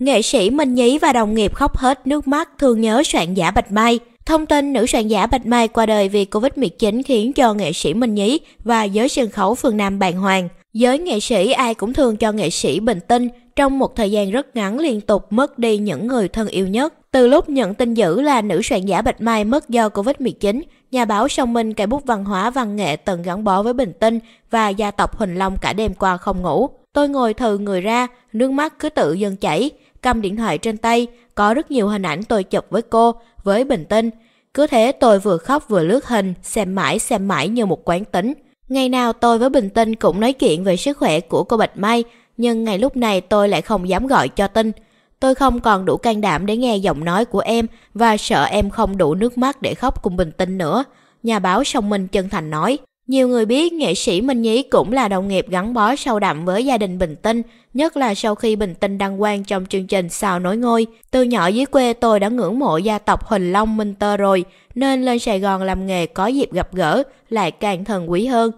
Nghệ sĩ Minh Nhí và đồng nghiệp khóc hết nước mắt thương nhớ soạn giả Bạch Mai. Thông tin nữ soạn giả Bạch Mai qua đời vì Covid-19 khiến cho nghệ sĩ Minh Nhí và giới sân khấu phương Nam bàng hoàng. Giới nghệ sĩ ai cũng thường cho nghệ sĩ bình tinh trong một thời gian rất ngắn liên tục mất đi những người thân yêu nhất. Từ lúc nhận tin dữ là nữ soạn giả Bạch Mai mất do Covid-19, nhà báo Song Minh cây bút văn hóa văn nghệ từng gắn bó với Bình Tinh và gia tộc Huỳnh Long cả đêm qua không ngủ. Tôi ngồi thừ người ra, nước mắt cứ tự dâng chảy, cầm điện thoại trên tay, có rất nhiều hình ảnh tôi chụp với cô, với bình tinh. Cứ thế tôi vừa khóc vừa lướt hình, xem mãi xem mãi như một quán tính. Ngày nào tôi với Bình Tinh cũng nói chuyện về sức khỏe của cô Bạch Mai, nhưng ngày lúc này tôi lại không dám gọi cho Tinh. Tôi không còn đủ can đảm để nghe giọng nói của em và sợ em không đủ nước mắt để khóc cùng Bình Tinh nữa. Nhà báo Song Minh chân thành nói. Nhiều người biết nghệ sĩ Minh Nhí cũng là đồng nghiệp gắn bó sâu đậm với gia đình Bình Tinh, nhất là sau khi Bình Tinh đăng quang trong chương trình Sao Nối Ngôi. Từ nhỏ dưới quê tôi đã ngưỡng mộ gia tộc Huỳnh Long Minh Tơ rồi, nên lên Sài Gòn làm nghề có dịp gặp gỡ lại càng thần quý hơn.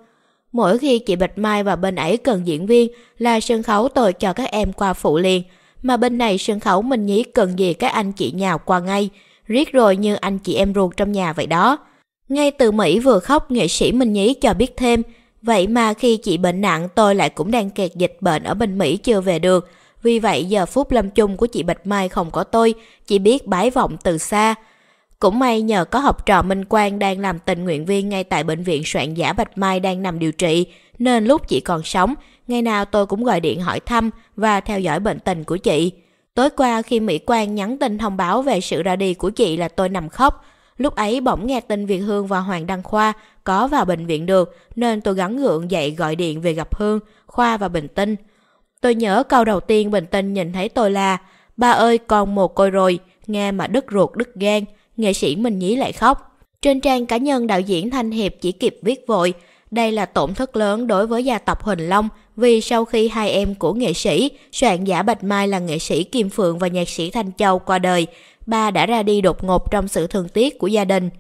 Mỗi khi chị Bạch Mai và bên ấy cần diễn viên là sân khấu tôi cho các em qua phụ liền, mà bên này sân khấu Minh Nhí cần gì các anh chị nhào qua ngay, riết rồi như anh chị em ruột trong nhà vậy đó. Ngay từ Mỹ vừa khóc nghệ sĩ Minh Nhí cho biết thêm, vậy mà khi chị bệnh nặng tôi lại cũng đang kẹt dịch bệnh ở bên Mỹ chưa về được. Vì vậy giờ phút lâm chung của chị Bạch Mai không có tôi, chỉ biết bái vọng từ xa. Cũng may nhờ có học trò Minh Quang đang làm tình nguyện viên ngay tại bệnh viện soạn giả Bạch Mai đang nằm điều trị, nên lúc chị còn sống, ngày nào tôi cũng gọi điện hỏi thăm và theo dõi bệnh tình của chị. Tối qua khi Mỹ Quang nhắn tin thông báo về sự ra đi của chị là tôi nằm khóc, Lúc ấy bỗng nghe tin Việt Hương và Hoàng Đăng Khoa có vào bệnh viện được nên tôi gắng gượng dậy gọi điện về gặp Hương, Khoa và Bình Tinh. Tôi nhớ câu đầu tiên Bình Tinh nhìn thấy tôi là Ba ơi con một côi rồi, nghe mà đứt ruột đứt gan, nghệ sĩ mình nhí lại khóc. Trên trang cá nhân đạo diễn Thanh Hiệp chỉ kịp viết vội đây là tổn thất lớn đối với gia tộc Huỳnh Long vì sau khi hai em của nghệ sĩ, soạn giả Bạch Mai là nghệ sĩ Kim Phượng và nhạc sĩ Thanh Châu qua đời, ba đã ra đi đột ngột trong sự thương tiếc của gia đình.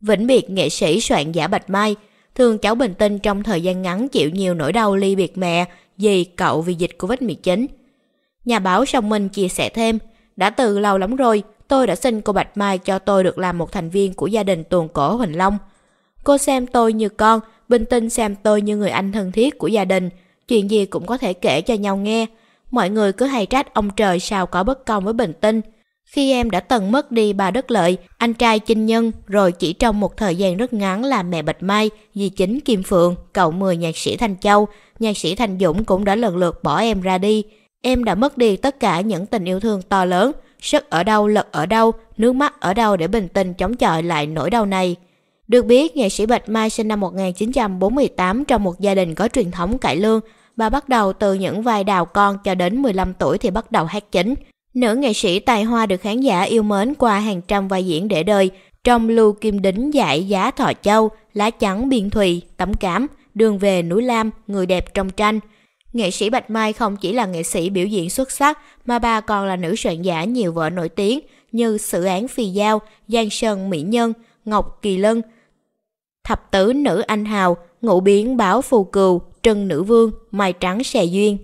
Vĩnh biệt nghệ sĩ soạn giả Bạch Mai, thường cháu Bình Tinh trong thời gian ngắn chịu nhiều nỗi đau ly biệt mẹ, dì, cậu vì dịch Covid-19. Nhà báo Song Minh chia sẻ thêm, đã từ lâu lắm rồi, tôi đã xin cô Bạch Mai cho tôi được làm một thành viên của gia đình tuồng cổ Huỳnh Long. Cô xem tôi như con, Bình Tinh xem tôi như người anh thân thiết của gia đình, chuyện gì cũng có thể kể cho nhau nghe. Mọi người cứ hay trách ông trời sao có bất công với Bình Tinh. Khi em đã từng mất đi bà đất lợi, anh trai chinh nhân rồi chỉ trong một thời gian rất ngắn là mẹ Bạch Mai, dì chính Kim Phượng, cậu 10 nhạc sĩ Thanh Châu, nhạc sĩ Thanh Dũng cũng đã lần lượt bỏ em ra đi. Em đã mất đi tất cả những tình yêu thương to lớn, sức ở đâu lật ở đâu, nước mắt ở đâu để bình tĩnh chống chọi lại nỗi đau này. Được biết, nghệ sĩ Bạch Mai sinh năm 1948 trong một gia đình có truyền thống cải lương. Bà bắt đầu từ những vai đào con cho đến 15 tuổi thì bắt đầu hát chính. Nữ nghệ sĩ tài hoa được khán giả yêu mến qua hàng trăm vai diễn để đời, trong Lưu Kim Đính dạy giá Thọ Châu, Lá Trắng Biên Thùy, Tấm cảm Đường về núi Lam, Người đẹp trong tranh. Nghệ sĩ Bạch Mai không chỉ là nghệ sĩ biểu diễn xuất sắc mà bà còn là nữ soạn giả nhiều vở nổi tiếng như Sự án Phì Giao, Giang Sơn Mỹ Nhân, Ngọc Kỳ Lân, thập tử nữ anh hào, ngũ biến báo phù cừu, trân nữ vương, mai trắng xè duyên,